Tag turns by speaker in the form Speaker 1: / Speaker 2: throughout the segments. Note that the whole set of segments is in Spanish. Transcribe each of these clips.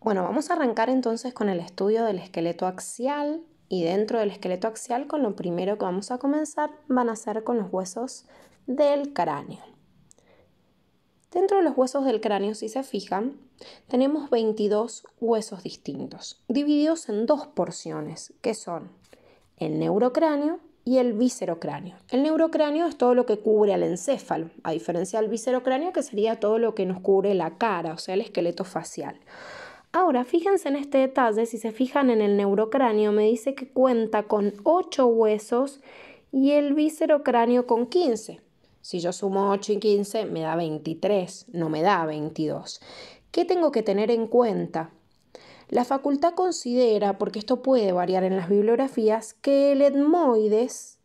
Speaker 1: Bueno, vamos a arrancar entonces con el estudio del esqueleto axial y dentro del esqueleto axial con lo primero que vamos a comenzar van a ser con los huesos del cráneo. Dentro de los huesos del cráneo, si se fijan, tenemos 22 huesos distintos, divididos en dos porciones, que son el neurocráneo y el viscerocráneo. El neurocráneo es todo lo que cubre al encéfalo, a diferencia del viscerocráneo que sería todo lo que nos cubre la cara, o sea, el esqueleto facial. Ahora, fíjense en este detalle, si se fijan en el neurocráneo, me dice que cuenta con 8 huesos y el viscerocráneo con 15. Si yo sumo 8 y 15, me da 23, no me da 22. ¿Qué tengo que tener en cuenta? La facultad considera, porque esto puede variar en las bibliografías, que el etmoides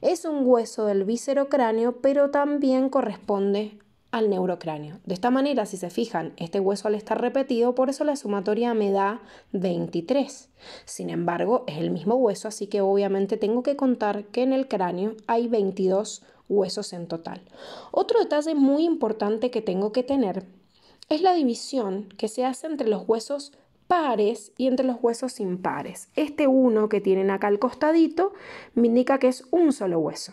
Speaker 1: es un hueso del viscerocráneo, pero también corresponde al neurocráneo. De esta manera, si se fijan, este hueso al estar repetido, por eso la sumatoria me da 23. Sin embargo, es el mismo hueso, así que obviamente tengo que contar que en el cráneo hay 22 huesos en total. Otro detalle muy importante que tengo que tener es la división que se hace entre los huesos pares y entre los huesos impares. Este uno que tienen acá al costadito me indica que es un solo hueso.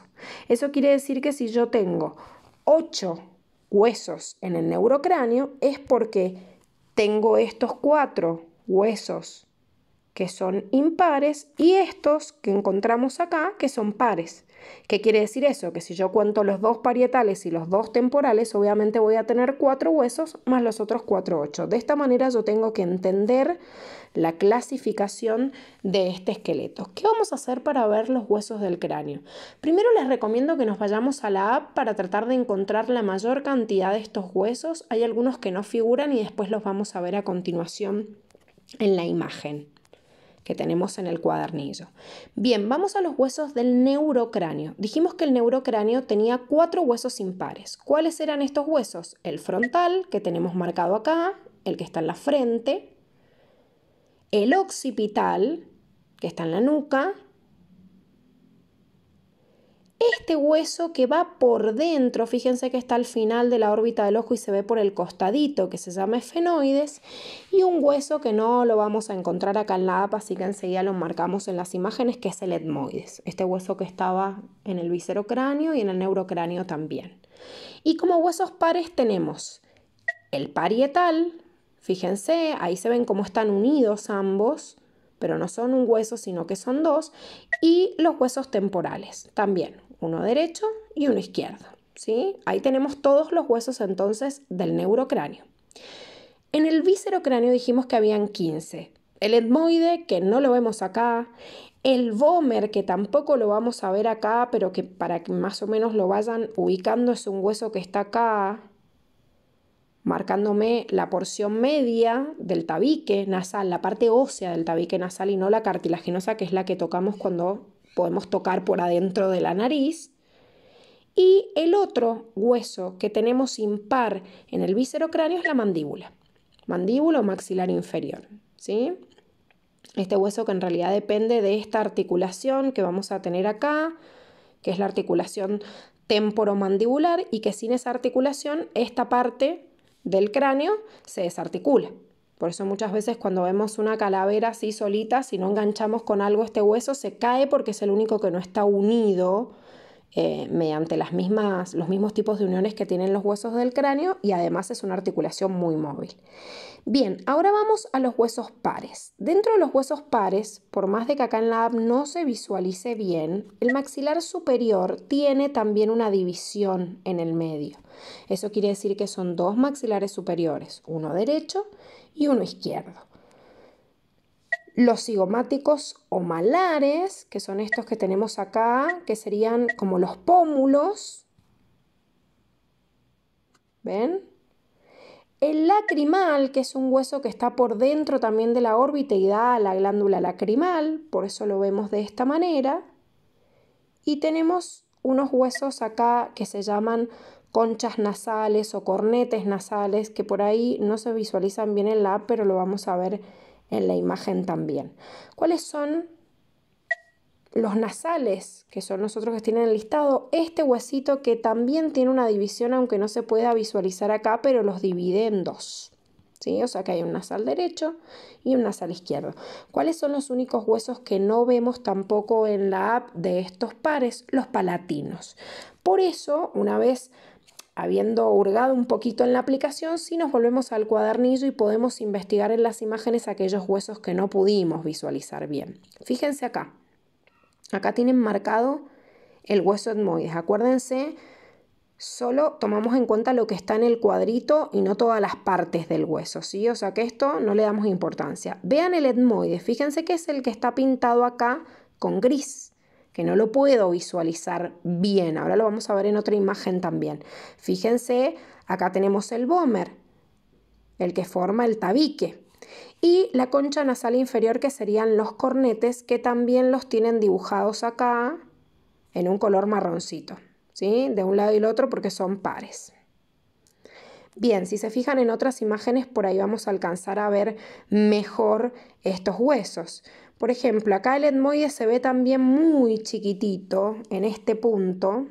Speaker 1: Eso quiere decir que si yo tengo 8 huesos en el neurocráneo es porque tengo estos cuatro huesos que son impares, y estos que encontramos acá, que son pares. ¿Qué quiere decir eso? Que si yo cuento los dos parietales y los dos temporales, obviamente voy a tener cuatro huesos más los otros cuatro ocho. De esta manera yo tengo que entender la clasificación de este esqueleto. ¿Qué vamos a hacer para ver los huesos del cráneo? Primero les recomiendo que nos vayamos a la app para tratar de encontrar la mayor cantidad de estos huesos. Hay algunos que no figuran y después los vamos a ver a continuación en la imagen que tenemos en el cuadernillo. Bien, vamos a los huesos del neurocráneo. Dijimos que el neurocráneo tenía cuatro huesos impares. ¿Cuáles eran estos huesos? El frontal, que tenemos marcado acá, el que está en la frente, el occipital, que está en la nuca, este hueso que va por dentro, fíjense que está al final de la órbita del ojo y se ve por el costadito, que se llama esfenoides, y un hueso que no lo vamos a encontrar acá en la APA, así que enseguida lo marcamos en las imágenes, que es el etmoides, este hueso que estaba en el viscerocráneo cráneo y en el neurocráneo también. Y como huesos pares tenemos el parietal, fíjense, ahí se ven cómo están unidos ambos, pero no son un hueso, sino que son dos, y los huesos temporales, también uno derecho y uno izquierdo. ¿sí? Ahí tenemos todos los huesos entonces del neurocráneo. En el viscerocráneo dijimos que habían 15. El etmoide, que no lo vemos acá, el vomer que tampoco lo vamos a ver acá, pero que para que más o menos lo vayan ubicando es un hueso que está acá, marcándome la porción media del tabique nasal, la parte ósea del tabique nasal y no la cartilaginosa, que es la que tocamos cuando podemos tocar por adentro de la nariz. Y el otro hueso que tenemos impar en el víscero cráneo es la mandíbula, mandíbula o maxilar inferior, ¿sí? Este hueso que en realidad depende de esta articulación que vamos a tener acá, que es la articulación temporomandibular y que sin esa articulación esta parte del cráneo se desarticula. Por eso muchas veces cuando vemos una calavera así solita, si no enganchamos con algo este hueso, se cae porque es el único que no está unido eh, mediante las mismas, los mismos tipos de uniones que tienen los huesos del cráneo y además es una articulación muy móvil. Bien, ahora vamos a los huesos pares. Dentro de los huesos pares, por más de que acá en la app no se visualice bien, el maxilar superior tiene también una división en el medio. Eso quiere decir que son dos maxilares superiores, uno derecho y uno izquierdo los cigomáticos o malares, que son estos que tenemos acá, que serían como los pómulos. ¿Ven? El lacrimal, que es un hueso que está por dentro también de la órbita y da a la glándula lacrimal, por eso lo vemos de esta manera. Y tenemos unos huesos acá que se llaman conchas nasales o cornetes nasales, que por ahí no se visualizan bien en la, pero lo vamos a ver en la imagen también. ¿Cuáles son los nasales, que son los que tienen el listado? Este huesito que también tiene una división, aunque no se pueda visualizar acá, pero los dos ¿Sí? O sea que hay un nasal derecho y un nasal izquierdo. ¿Cuáles son los únicos huesos que no vemos tampoco en la app de estos pares? Los palatinos. Por eso, una vez habiendo hurgado un poquito en la aplicación, sí nos volvemos al cuadernillo y podemos investigar en las imágenes aquellos huesos que no pudimos visualizar bien. Fíjense acá. Acá tienen marcado el hueso etmoides. Acuérdense, solo tomamos en cuenta lo que está en el cuadrito y no todas las partes del hueso, ¿sí? O sea que esto no le damos importancia. Vean el etmoides. fíjense que es el que está pintado acá con gris que no lo puedo visualizar bien. Ahora lo vamos a ver en otra imagen también. Fíjense, acá tenemos el bómer, el que forma el tabique. Y la concha nasal inferior que serían los cornetes, que también los tienen dibujados acá en un color marroncito, ¿sí? De un lado y el otro porque son pares. Bien, si se fijan en otras imágenes, por ahí vamos a alcanzar a ver mejor estos huesos. Por ejemplo, acá el etmoides se ve también muy chiquitito en este punto,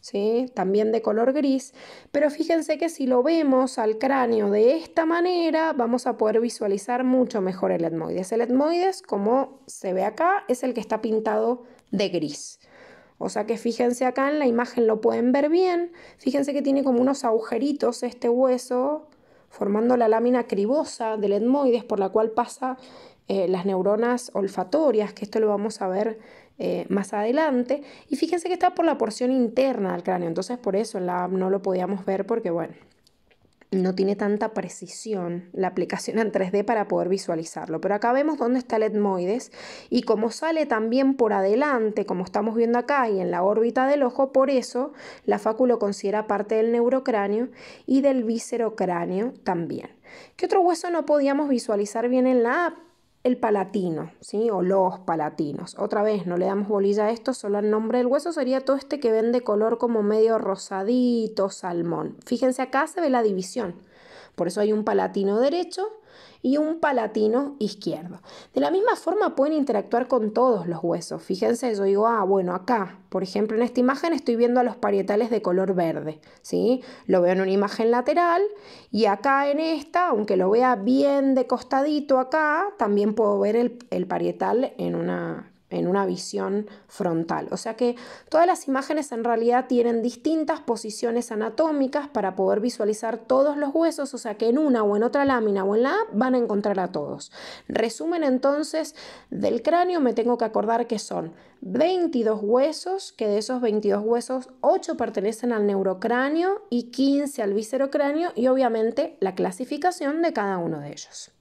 Speaker 1: ¿sí? también de color gris, pero fíjense que si lo vemos al cráneo de esta manera, vamos a poder visualizar mucho mejor el etmoides. El etmoides, como se ve acá, es el que está pintado de gris. O sea que fíjense acá en la imagen, lo pueden ver bien. Fíjense que tiene como unos agujeritos este hueso, formando la lámina cribosa del etmoides por la cual pasa eh, las neuronas olfatorias, que esto lo vamos a ver eh, más adelante. Y fíjense que está por la porción interna del cráneo, entonces por eso no lo podíamos ver porque, bueno, no tiene tanta precisión la aplicación en 3D para poder visualizarlo. Pero acá vemos dónde está el etmoides y como sale también por adelante, como estamos viendo acá y en la órbita del ojo, por eso la FACU lo considera parte del neurocráneo y del viscerocráneo también. ¿Qué otro hueso no podíamos visualizar bien en la app? el palatino, ¿sí? O los palatinos. Otra vez, no le damos bolilla a esto, solo el nombre del hueso sería todo este que ven de color como medio rosadito, salmón. Fíjense acá se ve la división. Por eso hay un palatino derecho y un palatino izquierdo. De la misma forma pueden interactuar con todos los huesos. Fíjense, yo digo, ah, bueno, acá, por ejemplo, en esta imagen estoy viendo a los parietales de color verde, Lo veo en una imagen lateral y acá en esta, aunque lo vea bien de costadito acá, también puedo ver el parietal en una en una visión frontal. O sea que todas las imágenes en realidad tienen distintas posiciones anatómicas para poder visualizar todos los huesos, o sea que en una o en otra lámina o en la van a encontrar a todos. Resumen entonces del cráneo, me tengo que acordar que son 22 huesos, que de esos 22 huesos 8 pertenecen al neurocráneo y 15 al viscerocráneo y obviamente la clasificación de cada uno de ellos.